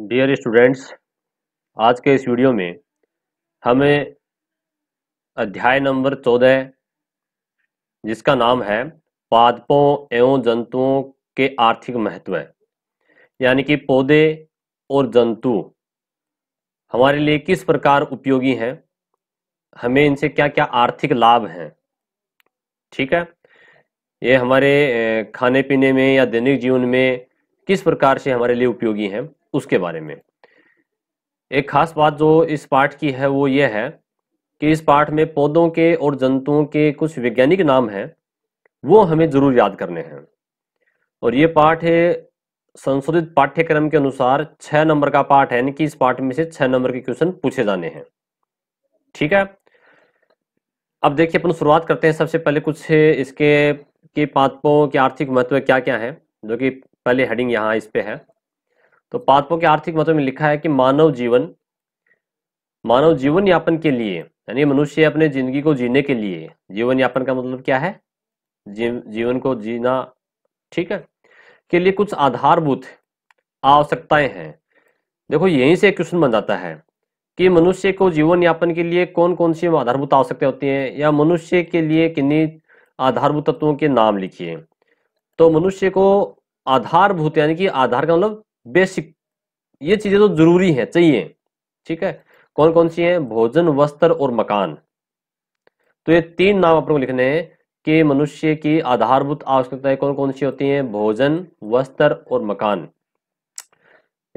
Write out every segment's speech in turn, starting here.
dear students आज के इस वीडियो में हमें अध्याय नंबर चौदह जिसका नाम है पादपों एवं जंतुओं के आर्थिक महत्व यानी कि पौधे और जंतु हमारे लिए किस प्रकार उपयोगी हैं हमें इनसे क्या क्या आर्थिक लाभ हैं ठीक है ये हमारे खाने पीने में या दैनिक जीवन में किस प्रकार से हमारे लिए उपयोगी हैं उसके बारे में एक खास बात जो इस पाठ की है वो ये है कि इस पाठ में पौधों के और जंतुओं के कुछ वैज्ञानिक नाम हैं वो हमें जरूर याद करने हैं और ये पाठ है संशोधित पाठ्यक्रम के अनुसार छह नंबर का पाठ है यानी कि इस पाठ में से छह नंबर के क्वेश्चन पूछे जाने हैं ठीक है अब देखिए अपन शुरुआत करते हैं सबसे पहले कुछ इसके के पादपों के आर्थिक महत्व क्या क्या है जो कि पहले हेडिंग यहाँ इस पे है तो पादपों के आर्थिक महत्व में लिखा है कि मानव जीवन मानव जीवन यापन के लिए यानी मनुष्य अपने जिंदगी को जीने के लिए जीवन यापन का मतलब क्या है जी, जीवन को जीना ठीक है के लिए कुछ आधारभूत आवश्यकताएं हैं देखो यहीं से क्वेश्चन बन जाता है कि मनुष्य को जीवन यापन के लिए कौन कौन सी आधारभूत आवश्यकता होती हैं या मनुष्य के लिए किन्हीं आधारभूत तत्वों के नाम लिखिए तो मनुष्य को आधारभूत यानी कि आधार का मतलब बेसिक ये चीजें तो जरूरी है चाहिए ठीक है कौन कौन सी है भोजन वस्त्र और मकान तो ये तीन नाम आप लोग लिखने हैं कि मनुष्य की आधारभूत आवश्यकताएं कौन कौन सी होती हैं भोजन वस्त्र और मकान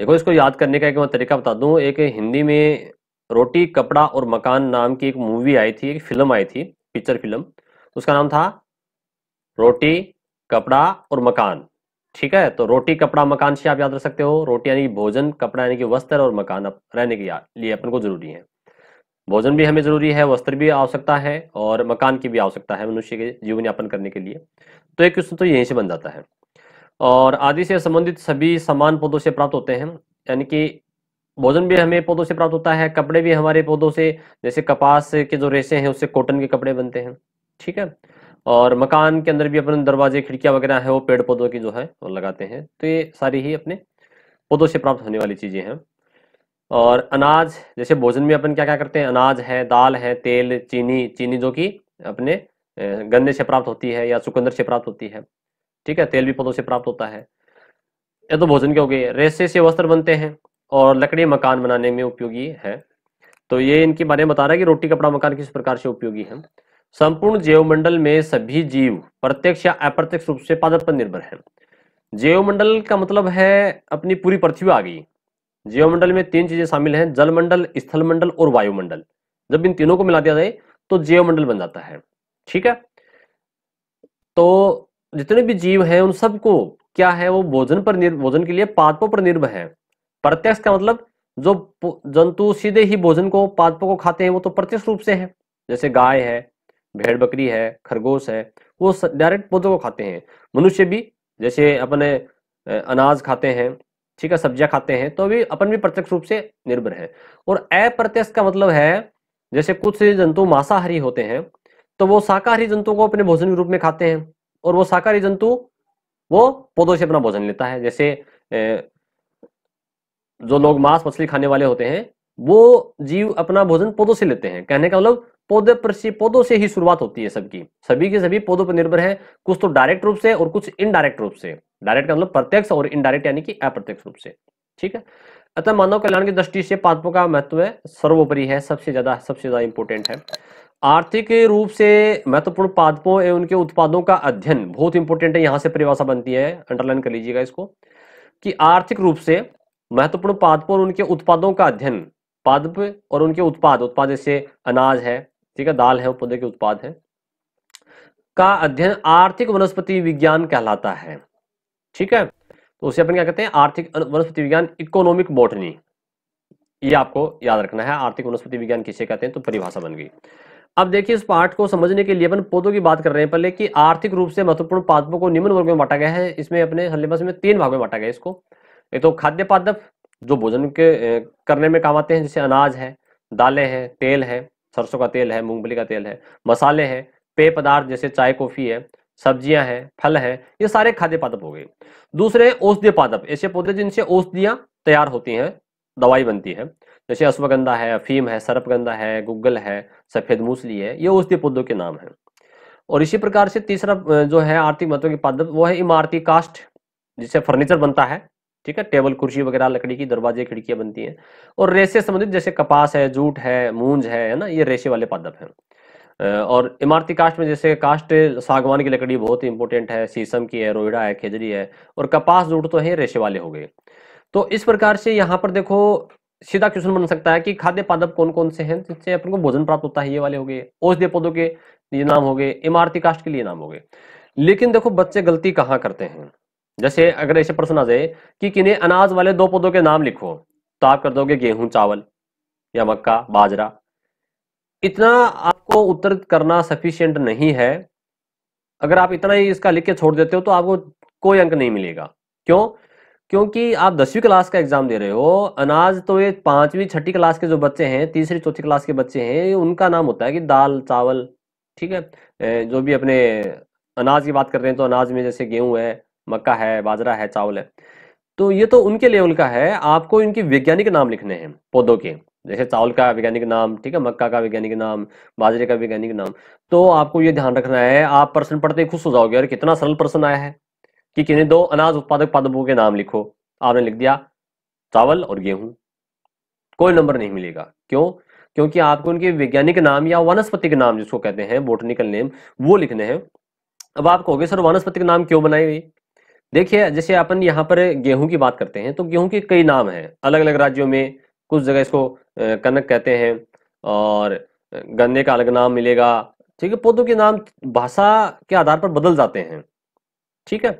देखो इसको याद करने का एक मैं तरीका बता दूं एक हिंदी में रोटी कपड़ा और मकान नाम की एक मूवी आई थी एक फिल्म आई थी पिक्चर फिल्म तो उसका नाम था रोटी कपड़ा और मकान ठीक है तो रोटी कपड़ा मकान से आप याद रख सकते हो रोटी यानी भोजन कपड़ा यानी कि वस्त्र और मकान रहने के लिए अपन को जरूरी है भोजन भी हमें जरूरी है वस्त्र भी आवश्यकता है और मकान की भी आवश्यकता है मनुष्य के जीवन यापन करने के लिए तो एक क्वेश्चन तो यहीं से बन जाता है और आदि से संबंधित सभी समान पौधों से प्राप्त होते हैं यानी कि भोजन भी हमें पौधों से प्राप्त होता है कपड़े भी हमारे पौधों से जैसे कपास के जो रेशे हैं उससे कॉटन के कपड़े बनते हैं ठीक है और मकान के अंदर भी अपन दरवाजे खिड़कियां वगैरह है वो पेड़ पौधों की जो है वो लगाते हैं तो ये सारी ही अपने पौधों से प्राप्त होने वाली चीज़ें हैं और अनाज जैसे भोजन में अपन क्या क्या करते हैं अनाज है दाल है तेल चीनी चीनी जो कि अपने गन्ने से प्राप्त होती है या चुकंदर से प्राप्त होती है ठीक है तेल भी पौधों से प्राप्त होता है ये तो भोजन के हो गए रेसे से वस्त्र बनते हैं और लकड़ी मकान बनाने में उपयोगी है तो ये इनके बारे में बता रहा है कि रोटी कपड़ा मकान किस प्रकार से उपयोगी है संपूर्ण जीवमंडल में सभी जीव प्रत्यक्ष या अप्रत्यक्ष रूप से पादप पर निर्भर है जीवमंडल का मतलब है अपनी पूरी पृथ्वी आ गई जीवमंडल में तीन चीजें शामिल हैं जलमंडल स्थलमंडल और वायुमंडल जब इन तीनों को मिला दिया जाए तो जीवमंडल बन जाता है ठीक है तो जितने भी जीव हैं उन सबको क्या है वो भोजन पर भोजन के लिए पादपों पर निर्भर है प्रत्यक्ष का मतलब जो जंतु सीधे ही भोजन को पादपों को खाते हैं वो तो प्रत्यक्ष रूप से है जैसे गाय है भेड़ बकरी है खरगोश है वो डायरेक्ट पौधों को खाते हैं मनुष्य भी जैसे अपने अनाज खाते हैं ठीक है सब्जियां खाते हैं तो भी अपन भी प्रत्यक्ष रूप से निर्भर है और अप्रत्यक्ष का मतलब है जैसे कुछ जंतु मांसाहारी होते हैं तो वो शाकाहारी जंतु को अपने भोजन के रूप में खाते हैं और वो शाकाहारी जंतु वो पौधों से अपना भोजन लेता है जैसे जो लोग मांस मछली खाने वाले होते हैं वो जीव अपना भोजन पौधों से लेते हैं कहने का मतलब पौधे पर से पौधों से ही शुरुआत होती है सबकी सभी के सभी पौधों पर निर्भर है कुछ तो डायरेक्ट रूप से और कुछ इनडायरेक्ट रूप से डायरेक्ट का मतलब प्रत्यक्ष और इनडायरेक्ट यानी कि अप्रत्यक्ष रूप से ठीक है अतः मानव कल्याण की दृष्टि से पादपों का महत्व है सर्वोपरि है सबसे ज्यादा सबसे ज्यादा इंपोर्टेंट है आर्थिक रूप से महत्वपूर्ण पादपों एवं उनके उत्पादों का अध्ययन बहुत इंपोर्टेंट है यहाँ से परिभाषा बनती है अंडरलाइन कर लीजिएगा इसको कि आर्थिक रूप से महत्वपूर्ण पादपों और उनके उत्पादों का अध्ययन पादप और उनके उत्पाद उत्पाद जैसे अनाज है ठीक है दाल है वो पौधे के उत्पाद है का अध्ययन आर्थिक वनस्पति विज्ञान कहलाता है ठीक है तो उसे अपन क्या कहते हैं आर्थिक वनस्पति विज्ञान इकोनॉमिक बोटनी ये आपको याद रखना है आर्थिक वनस्पति विज्ञान किसे कहते हैं तो परिभाषा बन गई अब देखिए इस पाठ को समझने के लिए अपन पौधों की बात कर रहे हैं पहले कि आर्थिक रूप से महत्वपूर्ण पादपों को निम्न वर्ग में बांटा गया है इसमें अपने सिलेबस में तीन भाग में बांटा गया इसको एक तो खाद्य पादप जो भोजन के करने में काम आते हैं जैसे अनाज है दालें हैं तेल है सरसों का तेल है मूंगफली का तेल है मसाले हैं पेय पदार्थ जैसे चाय कॉफी है सब्जियां हैं फल हैं ये सारे खाद्य पादप हो गए दूसरे औषधीय पादप ऐसे पौधे जिनसे औषधियां तैयार होती हैं दवाई बनती है जैसे अश्वगंधा है अफीम है सर्पगंधा है गुग्गल है सफेद मूसली है ये औषधीय पौधों के नाम है और इसी प्रकार से तीसरा जो है आर्थिक महत्व के पादप वो है इमारती कास्ट जिससे फर्नीचर बनता है ठीक है टेबल कुर्सी वगैरह लकड़ी की दरवाजे खिड़कियां बनती हैं और रेशे संबंधित जैसे कपास है जूट है मूंज है ना ये रेशे वाले पादप हैं और इमारती कास्ट में जैसे कास्ट सागवान की लकड़ी बहुत इंपॉर्टेंट है शीशम की है रोहिड़ा है खेजरी है और कपास जूट तो है रेशे वाले हो गए तो इस प्रकार से यहाँ पर देखो सीधा क्वेश्चन बन सकता है कि खाद्य पादप कौन कौन से हैं जिससे अपन को भोजन प्राप्त होता है ये वाले हो गए औषधीय पौधों के ये नाम हो गए इमारती कास्ट के लिए नाम हो गए लेकिन देखो बच्चे गलती कहाँ करते हैं जैसे अगर ऐसे प्रश्न आ जाए कि किन्हीं अनाज वाले दो पौधों के नाम लिखो तो आप कर दोगे गेहूं चावल या मक्का बाजरा इतना आपको उत्तर करना सफिशियंट नहीं है अगर आप इतना ही इसका लिख के छोड़ देते हो तो आपको कोई अंक नहीं मिलेगा क्यों क्योंकि आप दसवीं क्लास का एग्जाम दे रहे हो अनाज तो ये पांचवी छठी क्लास के जो बच्चे हैं तीसरी चौथी क्लास के बच्चे हैं उनका नाम होता है कि दाल चावल ठीक है जो भी अपने अनाज की बात कर रहे हैं तो अनाज में जैसे गेहूं है मक्का है बाजरा है चावल है तो ये तो उनके लेवल का है आपको इनके वैज्ञानिक नाम लिखने हैं पौधों के जैसे चावल का वैज्ञानिक नाम ठीक है मक्का का वैज्ञानिक नाम बाजरे का वैज्ञानिक नाम तो आपको ये ध्यान रखना है आप प्रश्न पढ़ते खुश हो जाओगे और कितना सरल प्रश्न आया है कि किन्हें दो अनाज उत्पादक पादपों के नाम लिखो आपने लिख दिया चावल और गेहूं कोई नंबर नहीं मिलेगा क्यों क्योंकि आपको उनके वैज्ञानिक नाम या वनस्पति के नाम जिसको कहते हैं बोटनिकल नेम वो लिखने हैं अब आप कहोगे सर वनस्पति नाम क्यों बनाए देखिए जैसे अपन यहाँ पर गेहूं की बात करते हैं तो गेहूं के कई नाम हैं अलग अलग राज्यों में कुछ जगह इसको कनक कहते हैं और गन्ने का अलग नाम मिलेगा ठीक है पौधों के नाम भाषा के आधार पर बदल जाते हैं ठीक है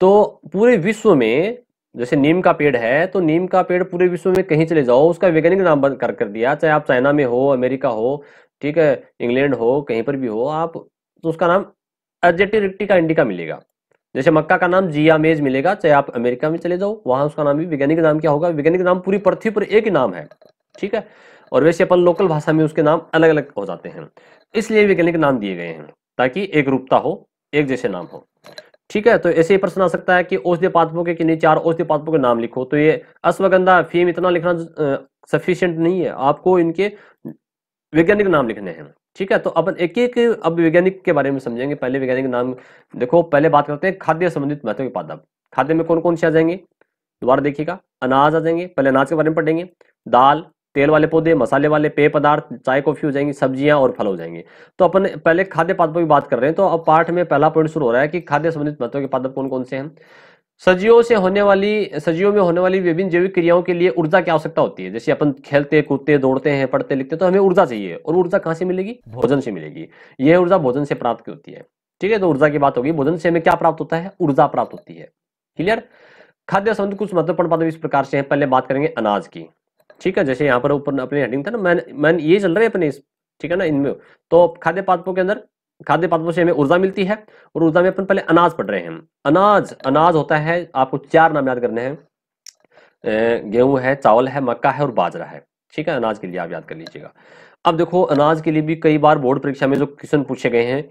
तो पूरे विश्व में जैसे नीम का पेड़ है तो नीम का पेड़ पूरे विश्व में कहीं चले जाओ उसका वैज्ञानिक नाम बंद कर कर दिया चाहे आप चाइना में हो अमेरिका हो ठीक है इंग्लैंड हो कहीं पर भी हो आप तो उसका नाम अर्जेटिरिक्टिका इंडिका मिलेगा जैसे मक्का का नाम जियामेज मिलेगा चाहे आप अमेरिका में चले जाओ वहां उसका नाम भी वैज्ञानिक नाम क्या होगा वैज्ञानिक नाम पूरी पृथ्वी पर एक ही नाम है ठीक है और वैसे अपन लोकल भाषा में उसके नाम अलग अलग हो जाते हैं इसलिए वैज्ञानिक नाम दिए गए हैं ताकि एक रूपता हो एक जैसे नाम हो ठीक है तो ऐसे ही प्रश्न आ सकता है कि औषधि पादपों के किन्हीं चार औषधि पादपों के नाम लिखो तो ये अश्वगंधा फीम इतना लिखना सफिशियंट नहीं है आपको इनके वैज्ञानिक नाम लिखने हैं ठीक है तो अब एक एक अब वैज्ञानिक के बारे में समझेंगे पहले वैज्ञानिक नाम देखो पहले बात करते हैं खाद्य संबंधित महत्व के पादप खाद्य में कौन कौन से आ जाएंगे दोबारा देखिएगा अनाज आ जाएंगे पहले अनाज के बारे में पढ़ेंगे दाल तेल वाले पौधे मसाले वाले पेय पदार्थ चाय कॉफी हो जाएंगी सब्जियां और फल हो जाएंगे तो अपन पहले खाद्य पादपों की बात कर रहे हैं तो अब पाठ में पहला पॉइंट शुरू हो रहा है कि खाद्य संबंधित महत्व के पादप कौन कौन से हैं सजीवों से होने वाली सजीवों में होने वाली विभिन्न जैविक क्रियाओं के लिए ऊर्जा की आवश्यकता होती है जैसे अपन खेलते कूदते दौड़ते हैं पढ़ते लिखते तो हमें ऊर्जा चाहिए और ऊर्जा कहाँ से मिलेगी भोजन से मिलेगी यह ऊर्जा भोजन से प्राप्त होती है ठीक है तो ऊर्जा की बात होगी भोजन से हमें क्या प्राप्त होता है ऊर्जा प्राप्त होती है क्लियर खाद्य संबंध कुछ महत्वपूर्ण बात इस प्रकार से है पहले बात करेंगे अनाज की ठीक है जैसे यहाँ पर ऊपर अपने हेडिंग था ना मैन मैन ये चल रहा है अपने ठीक है ना इनमें तो खाद्य पात्रों के अंदर खाद्य पदार्थों से हमें ऊर्जा मिलती है और ऊर्जा में अपन पहले अनाज पढ़ रहे हैं अनाज अनाज होता है आपको चार नाम याद करने हैं गेहूं है चावल है मक्का है और बाजरा है ठीक है अनाज के लिए आप याद कर लीजिएगा अब देखो अनाज के लिए भी कई बार बोर्ड परीक्षा में जो क्वेश्चन पूछे गए हैं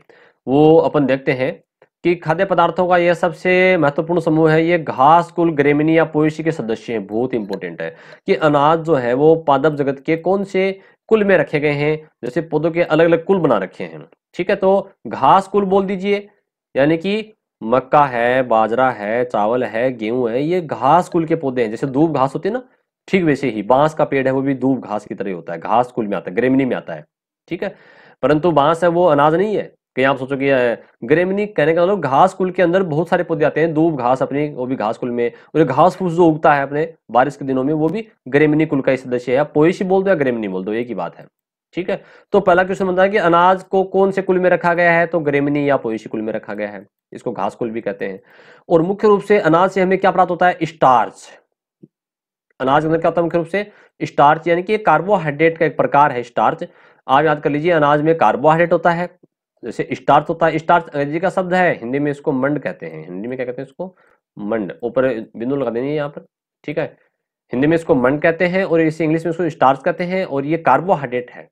वो अपन देखते हैं कि खाद्य पदार्थों का यह सबसे महत्वपूर्ण समूह है ये घास कुल ग्रेमिनी या पोषी के सदस्य हैं बहुत इंपॉर्टेंट है कि अनाज जो है वो पादप जगत के कौन से कुल में रखे गए हैं जैसे पौधों के अलग अलग कुल बना रखे हैं ठीक है तो घास कुल बोल दीजिए यानी कि मक्का है बाजरा है चावल है गेहूं है ये घास कुल के पौधे हैं जैसे दूब घास होती है ना ठीक वैसे ही बांस का पेड़ है वो भी दूब घास की तरह होता है घास कुल में आता है ग्रेमिनी में आता है ठीक है परंतु बांस है वो अनाज नहीं है कहीं आप सोचो कि ग्रेमिनी कहने का मतलब घास कुल के अंदर बहुत सारे पौधे आते हैं दूब घास अपनी वो भी घास कुल में और घास फूस जो उगता है अपने बारिश के दिनों में वो भी ग्रेमिनी कुल का ही सदस्य है पोएशी बोल दो या ग्रेमिनी बोल दो एक ही बात है ठीक है तो पहला क्वेश्चन बनता है कि अनाज को कौन से कुल में रखा गया है तो ग्रेमिनी या पोएशी कुल में रखा गया है इसको घास कुल भी कहते हैं और मुख्य रूप से अनाज से हमें क्या प्राप्त होता है स्टार्च अनाज के अंदर क्या होता है मुख्य रूप से स्टार्च यानी कि कार्बोहाइड्रेट का एक प्रकार है स्टार्च आप याद कर लीजिए अनाज में कार्बोहाइड्रेट होता है जैसे स्टार्च होता है स्टार्च अंग्रेजी का शब्द है हिंदी में इसको मंड कहते हैं हिंदी में क्या कहते हैं इसको मंड ऊपर बिंदु लगा देंगे यहाँ पर ठीक है हिंदी में इसको मंड कहते हैं और इसे इंग्लिश में इसको स्टार्च कहते हैं और ये कार्बोहाइड्रेट है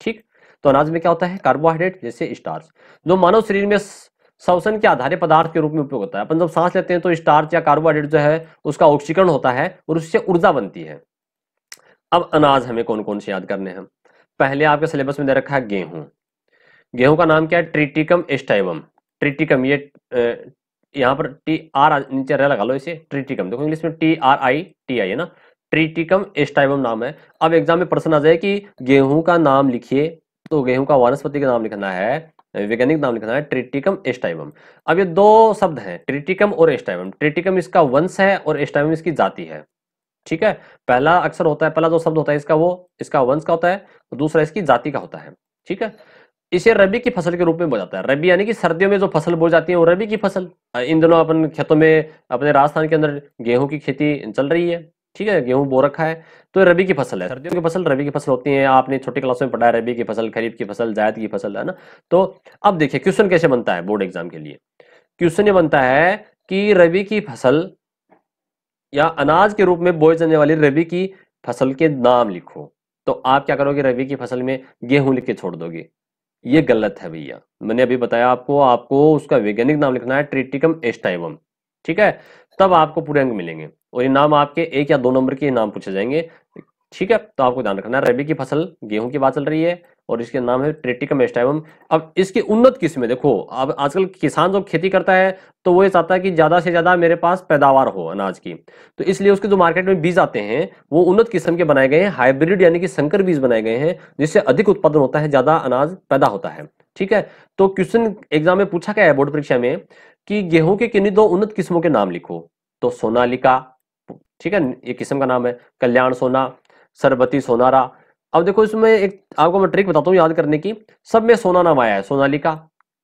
ठीक तो अनाज में क्या होता है कार्बोहाइड्रेट जैसे स्टार्च जो मानव शरीर में श्वसन के आधारित पदार्थ के रूप में उपयोग होता है अपन जब सांस लेते हैं तो स्टार्च या कार्बोहाइड्रेट जो है उसका ऑक्सीकरण होता है और उससे ऊर्जा बनती है अब अनाज हमें कौन कौन से याद करने हैं पहले आपके सिलेबस में दे रखा है गेहूं गेहूं का नाम क्या है ट्रिटिकम एस्टाइवम ट्रिटिकम ये यहाँ पर टी आर नीचे रह लगा लो इसे ट्रिटिकम देखो इंग्लिश में T R I T I है ना ट्रिटिकम एस्टाइबम नाम है अब एग्जाम में प्रश्न आ जाए कि गेहूं का नाम लिखिए तो गेहूं का वनस्पति का नाम लिखना है वैज्ञानिक नाम लिखना है ट्रिटिकम एस्टाइबम अब ये दो शब्द हैं ट्रिटिकम और एस्टाइबम ट्रिटिकम इसका वंश है और एस्टाइबम इसकी जाति है ठीक है पहला अक्षर होता है पहला जो शब्द होता है इसका वो इसका वंश का होता है और दूसरा इसकी जाति का होता है ठीक है इसे रबी की फसल के रूप में बोला जाता है रबी यानी कि सर्दियों में जो फसल बोल जाती है वो रबी की फसल इन दिनों अपन खेतों में अपने राजस्थान के अंदर गेहूं की खेती चल रही है ठीक है गेहूं बो रखा है तो रबी की फसल है सर्दियों की फसल रबी की फसल होती है आपने छोटे क्लासों में पढ़ा है रबी की फसल खरीफ की फसल जायद की फसल है ना तो अब देखिए क्वेश्चन कैसे बनता है बोर्ड एग्जाम के लिए क्वेश्चन ये बनता है कि रबी की फसल या अनाज के रूप में बोए जाने वाली रबी की फसल के नाम लिखो तो आप क्या करोगे रबी की फसल में गेहूं लिख के छोड़ दोगे ये गलत है भैया मैंने अभी बताया आपको आपको उसका वैज्ञानिक नाम लिखना है ट्रिटिकम एस्टाइवम ठीक है तब आपको पूरे अंक मिलेंगे और इनाम आपके एक या दो नंबर के इनाम पूछे जाएंगे ठीक है तो आपको ध्यान रखना है रबी की फसल गेहूं की बात चल रही है और इसके नाम है ट्रेटिकम एस्टाइवम अब इसकी उन्नत किस्में देखो अब आजकल किसान जो खेती करता है तो वो ये चाहता है कि ज़्यादा से ज़्यादा मेरे पास पैदावार हो अनाज की तो इसलिए उसके जो मार्केट में बीज आते हैं वो उन्नत किस्म के बनाए गए हैं हाइब्रिड यानी कि संकर बीज बनाए गए हैं जिससे अधिक उत्पादन होता है ज़्यादा अनाज पैदा होता है ठीक है तो क्वेश्चन एग्जाम में पूछा गया है बोर्ड परीक्षा में कि गेहूं के किन्नी दो उन्नत किस्मों के नाम लिखो तो सोनालिका ठीक है ये किस्म का नाम है कल्याण सोना सरबती सोनारा अब देखो इसमें एक आपको मैं ट्रिक बताता हूँ याद करने की सब में सोना नाम आया है सोनालिका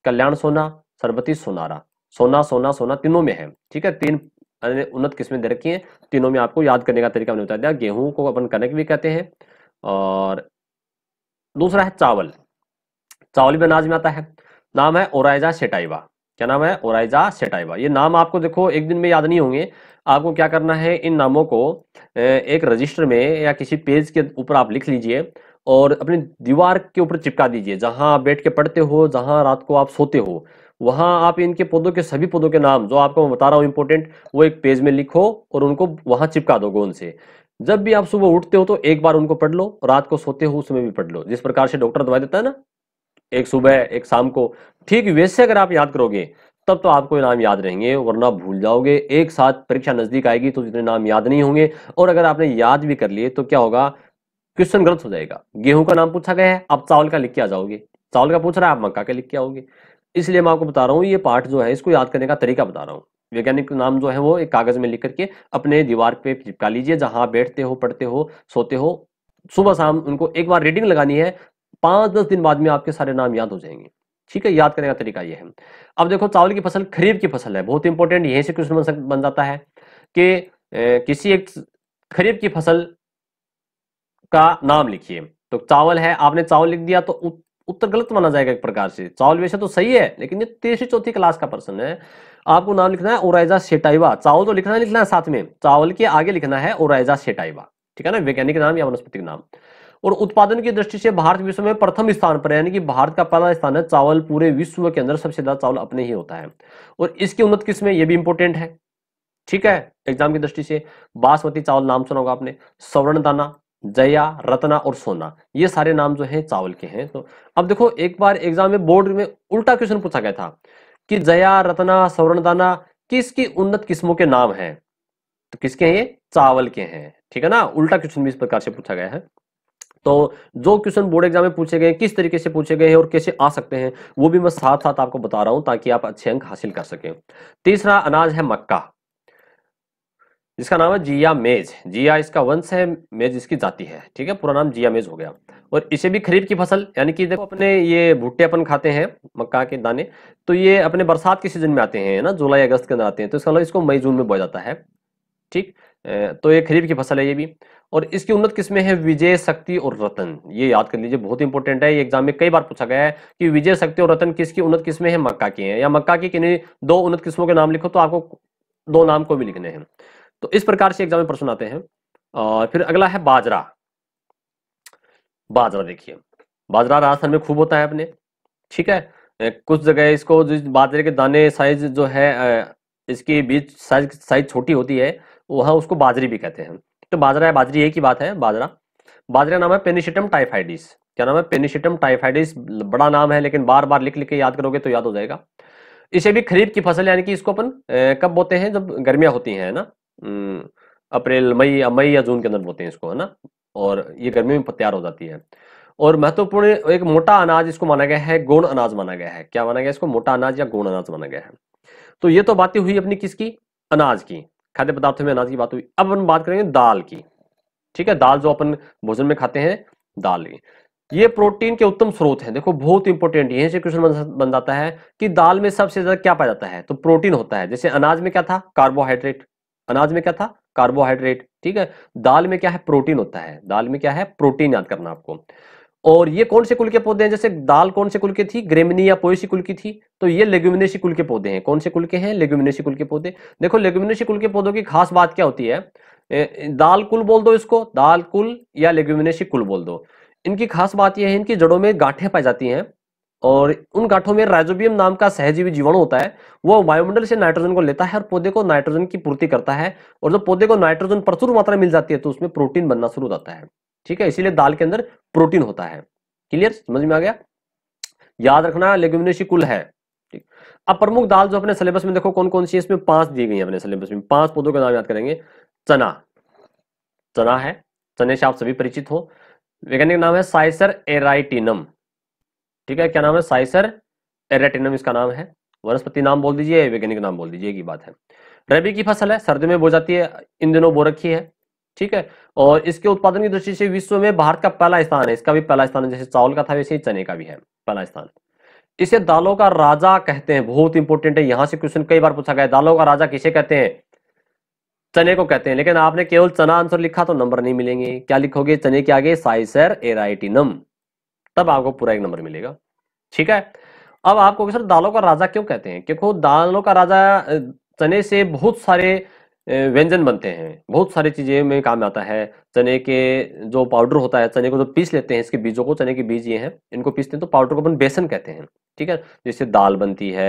कल्याण सोना सरबती सोनारा सोना सोना सोना तीनों में है ठीक है तीन उन्नत किस्में दे रखी हैं तीनों में आपको याद करने का तरीका मैंने बता दिया गेहूं को अपन कनक भी कहते हैं और दूसरा है चावल चावल भी अनाज में आता है नाम है ओराइजा सेटाइवा क्या नाम है ओराइजा सेटाइवा ये नाम आपको देखो एक दिन में याद नहीं होंगे आपको क्या करना है इन नामों को एक रजिस्टर में या किसी पेज के ऊपर आप लिख लीजिए और अपनी दीवार के ऊपर चिपका दीजिए जहां आप बैठ के पढ़ते हो जहां रात को आप सोते हो वहां आप इनके पौधों के सभी पौधों के नाम जो आपको मैं बता रहा हूँ इंपॉर्टेंट वो एक पेज में लिखो और उनको वहां चिपका दो गोन से जब भी आप सुबह उठते हो तो एक बार उनको पढ़ लो रात को सोते हो उसमें भी पढ़ लो जिस प्रकार से डॉक्टर दवाई देता है ना एक सुबह एक शाम को ठीक वैसे अगर आप याद करोगे तब तो आपको नाम याद रहेंगे वरना भूल जाओगे एक साथ परीक्षा नजदीक आएगी तो जितने नाम याद नहीं होंगे और अगर आपने याद भी कर लिए तो क्या होगा क्वेश्चन गलत हो जाएगा गेहूं का नाम पूछा गया है आप चावल का लिख के आ जाओगे चावल का पूछ रहा है आप मक्का का लिख के आओगे इसलिए मैं आपको बता रहा हूँ ये पार्ट जो है इसको याद करने का तरीका बता रहा हूँ वैज्ञानिक नाम जो है वो एक कागज में लिख करके अपने दीवार पे चिपका लीजिए जहां बैठते हो पढ़ते हो सोते हो सुबह शाम उनको एक बार रीडिंग लगानी है पांच दस दिन बाद में आपके सारे नाम याद हो जाएंगे ठीक है याद करने का तरीका ये है अब देखो चावल की फसल खरीफ की फसल है बहुत इंपॉर्टेंट यहीं से क्वेश्चन बन जाता है कि किसी एक खरीफ की फसल का नाम लिखिए तो चावल है आपने चावल लिख दिया तो उत्तर गलत माना जाएगा एक प्रकार से चावल वैसे तो सही है लेकिन ये तीसरी चौथी क्लास का पर्सन है आपको नाम लिखना है ओराइजा सेटाइवा चावल तो लिखना है लिखना है साथ में चावल के आगे लिखना है ओराइजा सेटाइवा ठीक है ना वैज्ञानिक नाम या वनस्पति नाम और उत्पादन की दृष्टि से भारत विश्व में प्रथम स्थान पर है यानी कि भारत का पहला स्थान है चावल पूरे विश्व के अंदर सबसे ज्यादा चावल अपने ही होता है और इसकी उन्नत किस्म ये भी इंपॉर्टेंट है ठीक है एग्जाम की दृष्टि से बासमती चावल नाम सुना होगा आपने सवर्ण दाना जया रत्ना और सोना ये सारे नाम जो है चावल के हैं तो अब देखो एक बार एग्जाम में बोर्ड में उल्टा क्वेश्चन पूछा गया था कि जया रत्ना सवर्ण दाना किसकी उन्नत किस्मों के नाम हैं तो किसके हैं ये चावल के हैं ठीक है ना उल्टा क्वेश्चन भी इस प्रकार से पूछा गया है तो जो क्वेश्चन बोर्ड एग्जाम में पूछे गए किस तरीके से पूछे गए हैं और कैसे आ सकते हैं वो भी मैं साथ साथ आपको बता रहा हूं ताकि आप अच्छे अंक हासिल कर सकें तीसरा अनाज है मक्का जिसका नाम है जिया मेज जिया इसका वंश है मेज इसकी जाति है ठीक है पूरा नाम जिया मेज हो गया और इसे भी खरीफ की फसल यानी कि देखो अपने ये भुट्टे अपन खाते हैं मक्का के दाने तो ये अपने बरसात के सीजन में आते हैं ना जुलाई अगस्त के अंदर आते हैं तो इसका मतलब इसको मई जून में बोया जाता है ठीक तो ये खरीफ की फसल है ये भी और इसकी उन्नत किस्में हैं विजय शक्ति और रतन ये याद कर लीजिए बहुत इंपॉर्टेंट है ये एग्जाम में कई बार पूछा गया है कि विजय शक्ति और रतन किसकी उन्नत किस्में हैं मक्का की हैं या मक्का की किन्हीं दो उन्नत किस्मों के नाम लिखो तो आपको दो नाम को भी लिखने हैं तो इस प्रकार से एग्जाम में प्रश्न आते हैं और फिर अगला है बाजरा बाजरा देखिए बाजरा राजस्थान में खूब होता है अपने ठीक है कुछ जगह इसको बाजरे के दाने साइज जो है इसकी बीच साइज साइज छोटी होती है वहां उसको बाजरी भी कहते हैं तो बाजरा है बाजरी एक ही बात है बाजरा बाजरा नाम है पेनिशिटम टाइफाइडिस क्या नाम है पेनिशिटम टाइफाइडिस बड़ा नाम है लेकिन बार बार लिख लिख के याद करोगे तो याद हो जाएगा इसे भी खरीफ की फसल यानी कि इसको अपन कब बोते हैं जब गर्मियां होती हैं ना हम्म, अप्रैल मई मई या जून के अंदर बोते हैं इसको है ना और ये गर्मी में तैयार हो जाती है और महत्वपूर्ण एक मोटा अनाज इसको माना गया है गुण अनाज माना गया है क्या माना गया इसको मोटा अनाज या गुण अनाज माना गया है तो ये तो बातें हुई अपनी किसकी अनाज की खाद्य पदार्थों में अनाज की बात हुई अब हम बात करेंगे दाल की ठीक है दाल जो अपन भोजन में खाते हैं दाल की ये प्रोटीन के उत्तम स्रोत हैं देखो बहुत इंपॉर्टेंट यहीं से क्वेश्चन बन जाता है कि दाल में सबसे ज्यादा क्या पाया जाता है तो प्रोटीन होता है जैसे अनाज में क्या था कार्बोहाइड्रेट अनाज में क्या था कार्बोहाइड्रेट ठीक है दाल में क्या है प्रोटीन होता है दाल में क्या है प्रोटीन याद करना आपको और ये कौन से कुल के पौधे हैं जैसे दाल कौन से कुल के थी ग्रेमिनी या पोएसी कुल की थी तो ये लेग्यूमिनेशी कुल के पौधे हैं कौन से कुल के हैं लेग्यूमिनेशी कुल के पौधे देखो लेग्यूमिनेशी कुल के पौधों की खास बात क्या होती है दाल कुल बोल दो इसको दाल कुल या लेग्यूमिनेशी कुल बोल दो इनकी खास बात यह है इनकी जड़ों में गांठे पाई जाती हैं और उन गांठों में राइजोबियम नाम का सहजीवी जीवाणु होता है वो वायुमंडल से नाइट्रोजन को लेता है और पौधे को नाइट्रोजन की पूर्ति करता है और जब पौधे को नाइट्रोजन प्रचुर मात्रा मिल जाती है तो उसमें प्रोटीन बनना शुरू हो जाता है ठीक है इसीलिए दाल के अंदर प्रोटीन होता है क्लियर समझ में आ गया याद रखना लेग्यूमिनेशी कुल है ठीक अब प्रमुख दाल जो अपने सिलेबस में देखो कौन कौन सी है इसमें पांच दी गई है अपने सिलेबस में पांच पौधों के नाम याद करेंगे चना चना है चने से आप सभी परिचित हो वैज्ञानिक नाम है साइसर एराइटिनम ठीक है क्या नाम है साइसर एराइटिनम इसका नाम है वनस्पति नाम बोल दीजिए वैज्ञानिक नाम बोल दीजिए की बात है रबी की फसल है सर्दी में बो जाती है इन दिनों बो रखी है ठीक है और इसके उत्पादन की दृष्टि से विश्व में भारत का पहला स्थान है इसका भी पहला स्थान है जैसे चावल का था वैसे ही चने का भी है पहला स्थान इसे दालों का राजा कहते हैं बहुत इंपॉर्टेंट है यहां से क्वेश्चन कई बार पूछा गया है दालों का राजा किसे कहते हैं चने को कहते हैं लेकिन आपने केवल चना आंसर लिखा तो नंबर नहीं मिलेंगे क्या लिखोगे चने के आगे साइसर एराइटिनम तब आपको पूरा एक नंबर मिलेगा ठीक है अब आपको सर दालों का राजा क्यों कहते हैं क्योंकि दालों का राजा चने से बहुत सारे व्यंजन बनते हैं बहुत सारी चीज़ें में काम आता है चने के जो पाउडर होता है चने को जो पीस लेते हैं इसके बीजों को चने के बीज ये हैं इनको पीसते हैं तो पाउडर को अपन बेसन कहते हैं ठीक है जिससे दाल बनती है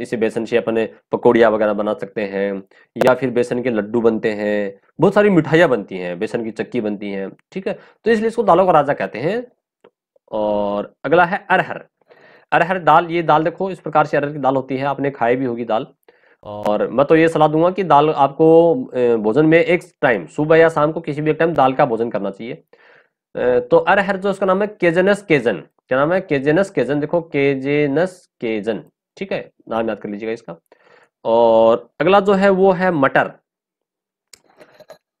इसे बेसन से अपने पकौड़िया वगैरह बना सकते हैं या फिर बेसन के लड्डू बनते हैं बहुत सारी मिठाइयाँ बनती हैं बेसन की चक्की बनती हैं ठीक है तो इसलिए इसको दालों का राजा कहते हैं और अगला है अरहर अरहर दाल ये दाल देखो इस प्रकार से अरहर की दाल होती है आपने खाई भी होगी दाल और मैं तो ये सलाह दूंगा कि दाल आपको भोजन में एक टाइम सुबह या शाम को किसी भी एक टाइम दाल का भोजन करना चाहिए तो अर हर जो उसका नाम है केजनस केजन क्या नाम है केजेनस केजन देखो केजेनस केजन ठीक है नाम याद कर लीजिएगा इसका और अगला जो है वो है मटर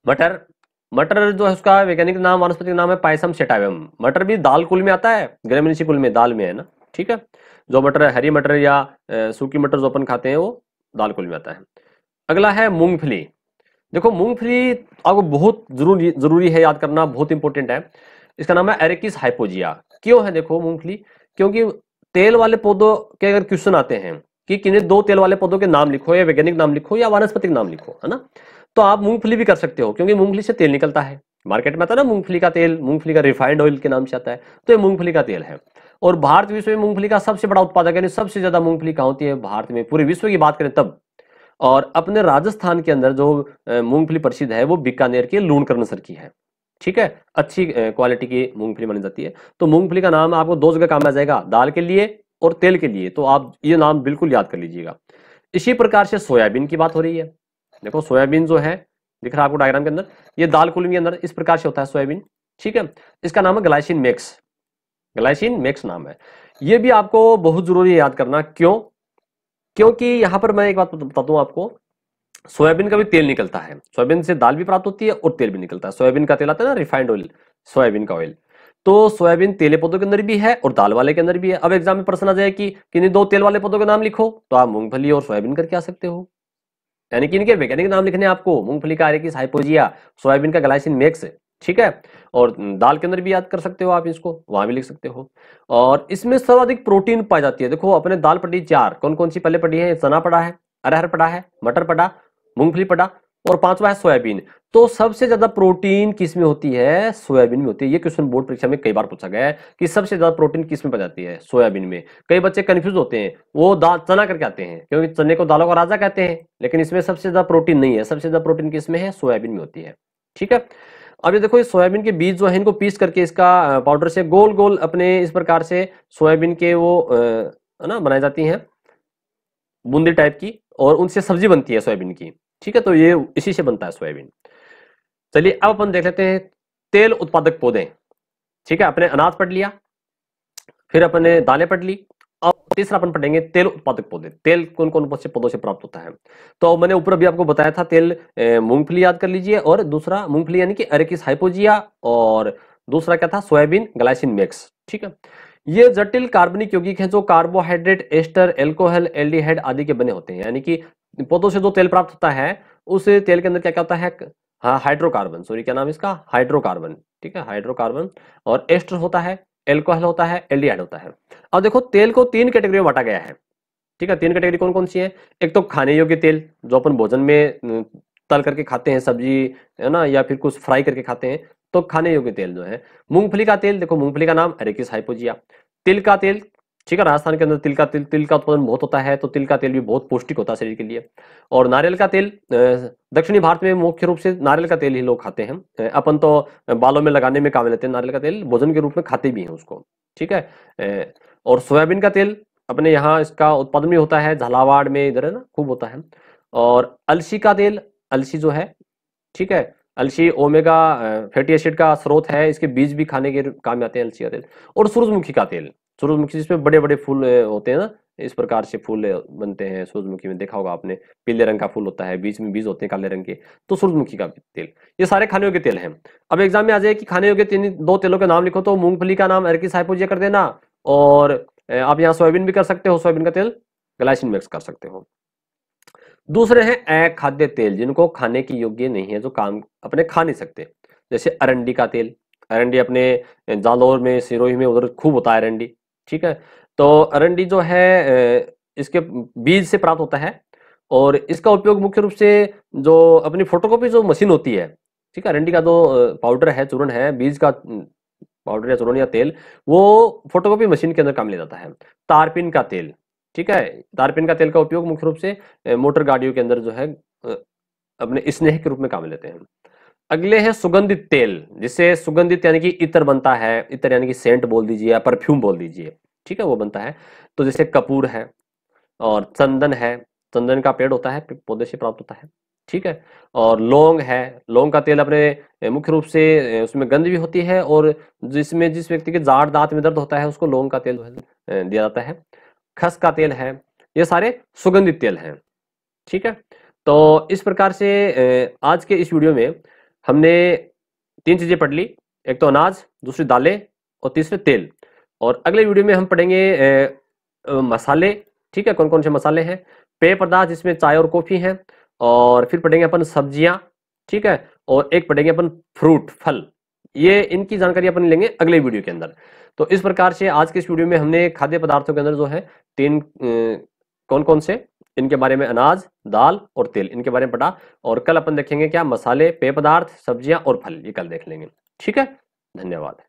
मटर मटर जो है उसका वैज्ञानिक नाम वनस्पति नाम है पाइसम सेटावम मटर भी दाल कुल में आता है ग्रेमिनिसी कुल में दाल में है ना ठीक है जो मटर है हरी मटर या सूखी मटर जो अपन खाते हैं वो दाल कुल में आता है अगला है मूंगफली देखो मूंगफली आपको बहुत जरूरी जरूरी है याद करना बहुत इंपॉर्टेंट है इसका नाम है एरेकिस हाइपोजिया क्यों है देखो मूंगफली क्योंकि तेल वाले पौधों के अगर क्वेश्चन आते हैं कि किन्हीं दो तेल वाले पौधों के नाम लिखो या वैज्ञानिक नाम लिखो या वनस्पतिक नाम लिखो है ना तो आप मूंगफली भी कर सकते हो क्योंकि मूंगफली से तेल निकलता है मार्केट में आता है ना मूंगफली का तेल मूंगफली का रिफाइंड ऑयल के नाम से आता है तो ये मूंगफली का तेल है और भारत विश्व में मूंगफली का सबसे बड़ा उत्पादक यानी सबसे ज्यादा मूंगफली कहा होती है भारत में पूरे विश्व की बात करें तब और अपने राजस्थान के अंदर जो मूंगफली प्रसिद्ध है वो बीकानेर के लूणकरण सर की है ठीक है अच्छी क्वालिटी की मूंगफली मानी जाती है तो मूंगफली का नाम आपको दो जगह काम आ जाएगा दाल के लिए और तेल के लिए तो आप ये नाम बिल्कुल याद कर लीजिएगा इसी प्रकार से सोयाबीन की बात हो रही है देखो सोयाबीन जो है दिख रहा है आपको डायग्राम के अंदर ये दाल कुल के अंदर इस प्रकार से होता है सोयाबीन ठीक है इसका नाम है ग्लाइसिन मैक्स ग्लाइसिन मैक्स नाम है ये भी आपको बहुत जरूरी याद करना क्यों क्योंकि यहां पर मैं एक बात बता दूं आपको सोयाबीन का भी तेल निकलता है सोयाबीन से दाल भी प्राप्त होती है और तेल भी निकलता है सोयाबीन का तेल आता है ना रिफाइंड ऑयल सोयाबीन का ऑयल तो सोयाबीन तेले पौधों के अंदर भी है और दाल वाले के अंदर भी है अब एग्जाम में प्रश्न आ जाए कि किन्हीं दो तेल वाले पौधों के नाम लिखो तो आप मूंगफली और सोयाबीन करके आ सकते हो यानी कि इनके वैज्ञानिक नाम लिखने आपको मूंगफली का आरेकिस हाइपोजिया सोयाबीन का ग्लाइसिन मैक्स ठीक है और दाल के अंदर भी याद कर सकते हो आप इसको वहां भी लिख सकते हो और इसमें सर्वाधिक प्रोटीन पाई जाती है देखो अपने दाल पट्टी चार कौन कौन सी पहले पड़ी है चना पड़ा है अरहर पड़ा है मटर पड़ा मूंगफली पड़ा और पांचवा है सोयाबीन तो सबसे ज्यादा प्रोटीन किस में होती है सोयाबीन में होती है ये क्वेश्चन बोर्ड परीक्षा में कई बार पूछा गया है कि सबसे ज्यादा प्रोटीन किस में पाई जाती है सोयाबीन में कई बच्चे कंफ्यूज होते हैं वो दाल चना करके आते हैं क्योंकि चने को दालों का राजा कहते हैं लेकिन इसमें सबसे ज्यादा प्रोटीन नहीं है सबसे ज्यादा प्रोटीन किसमें है सोयाबीन में होती है ठीक है अब ये देखो ये सोयाबीन के बीज जो है इनको पीस करके इसका पाउडर से गोल गोल अपने इस प्रकार से सोयाबीन के वो है ना बनाई जाती हैं बूंदी टाइप की और उनसे सब्जी बनती है सोयाबीन की ठीक है तो ये इसी से बनता है सोयाबीन चलिए अब अपन देख लेते हैं तेल उत्पादक पौधे ठीक है अपने अनाज पट लिया फिर अपने दालें पट ली तीसरा अपन पढ़ेंगे तेल उत्पादक पौधे तेल कौन कौन से पौधों से प्राप्त होता है तो मैंने ऊपर अभी आपको बताया था तेल मूंगफली याद कर लीजिए और दूसरा मूंगफली यानी कि अरेकिस हाइपोजिया और दूसरा क्या था सोयाबीन ग्लाइसिन मिक्स ठीक है ये जटिल कार्बनिक यौगिक है जो कार्बोहाइड्रेट एस्टर एल्कोहल एल्डिहाइड आदि के बने होते हैं यानी कि पौधों से जो तेल प्राप्त होता है उस तेल के अंदर क्या क्या होता है हाँ, हाइड्रोकार्बन सॉरी क्या नाम इसका हाइड्रोकार्बन ठीक है हाइड्रोकार्बन और एस्टर होता है एल्कोहल होता है एल्डिहाइड होता है अब देखो तेल को तीन कैटेगरी में बांटा गया है ठीक है तीन कैटेगरी कौन कौन सी है एक तो खाने योग्य तेल जो अपन भोजन में तल करके खाते हैं सब्जी है ना या फिर कुछ फ्राई करके खाते हैं तो खाने योग्य तेल जो है मूंगफली का तेल देखो मूंगफली का नाम अरेकिस हाइपोजिया तिल का तेल ठीक है राजस्थान के अंदर तिल का तिल तिल का उत्पादन बहुत होता है तो तिल का तेल भी बहुत पौष्टिक होता है शरीर के लिए और नारियल का तेल दक्षिणी भारत में मुख्य रूप से नारियल का तेल ही लोग खाते हैं अपन तो बालों में लगाने में काम लेते हैं नारियल का तेल भोजन के रूप में खाते भी हैं उसको ठीक है और सोयाबीन का तेल अपने यहाँ इसका उत्पादन भी होता है झालावाड़ में इधर है ना खूब होता है और अलसी का तेल अलसी जो है ठीक है अलसी ओमेगा फैटी एसिड का स्रोत है इसके बीज भी खाने के काम आते हैं अलसी का तेल और सूरजमुखी का तेल सूरजमुखी जिसमें बड़े बड़े फूल होते हैं ना इस प्रकार से फूल बनते हैं सूरजमुखी में देखा होगा आपने पीले रंग का फूल होता है बीच में बीज होते हैं काले रंग के तो सूरजमुखी का तेल ये सारे खाने योग्य तेल हैं अब एग्जाम में आ जाए कि खाने योग्य तीन दो तेलों के नाम लिखो तो मूंगफली का नाम अरकी साहब कर देना और आप यहाँ सोयाबीन भी कर सकते हो सोयाबीन का तेल ग्लाइसिन मिक्स कर सकते हो दूसरे हैं अखाद्य तेल जिनको खाने की योग्य नहीं है जो काम अपने खा नहीं सकते जैसे अरंडी का तेल अरंडी अपने जालोर में सिरोही में उधर खूब होता है अरंडी ठीक है तो अरंडी जो है इसके बीज से प्राप्त होता है और इसका उपयोग मुख्य रूप से जो अपनी फोटोकॉपी जो मशीन होती है ठीक है अरंडी का जो पाउडर है चूर्ण है बीज का पाउडर या चूर्ण या तेल वो फोटोकॉपी मशीन के अंदर काम ले जाता है तारपिन का तेल ठीक है तारपिन का तेल का उपयोग मुख्य रूप से मोटर गाड़ियों के अंदर जो है अपने स्नेह के रूप में काम लेते हैं अगले है सुगंधित तेल जिसे सुगंधित यानी कि इतर बनता है इतर यानी कि सेंट बोल दीजिए या परफ्यूम बोल दीजिए ठीक है वो बनता है तो जैसे कपूर है और चंदन है चंदन का पेड़ होता है पौधे से प्राप्त होता है ठीक है और लौंग है लौंग का तेल अपने मुख्य रूप से उसमें गंध भी होती है और जिसमें जिस व्यक्ति के जाड़ दांत में दर्द होता है उसको लौंग का तेल दिया जाता है खस का तेल है ये सारे सुगंधित तेल हैं ठीक है तो इस प्रकार से आज के इस वीडियो में हमने तीन चीज़ें पढ़ ली एक तो अनाज दूसरी दालें और तीसरे तेल और अगले वीडियो में हम पढ़ेंगे ए, ए, मसाले ठीक है कौन कौन से मसाले हैं पेय पदार्थ जिसमें चाय और कॉफ़ी है और फिर पढ़ेंगे अपन सब्जियां ठीक है और एक पढ़ेंगे अपन फ्रूट फल ये इनकी जानकारी अपन लेंगे अगले वीडियो के अंदर तो इस प्रकार से आज के इस वीडियो में हमने खाद्य पदार्थों के अंदर जो है तीन कौन कौन से इनके बारे में अनाज दाल और तेल इनके बारे में पटा और कल अपन देखेंगे क्या मसाले पेय पदार्थ सब्जियां और फल ये कल देख लेंगे ठीक है धन्यवाद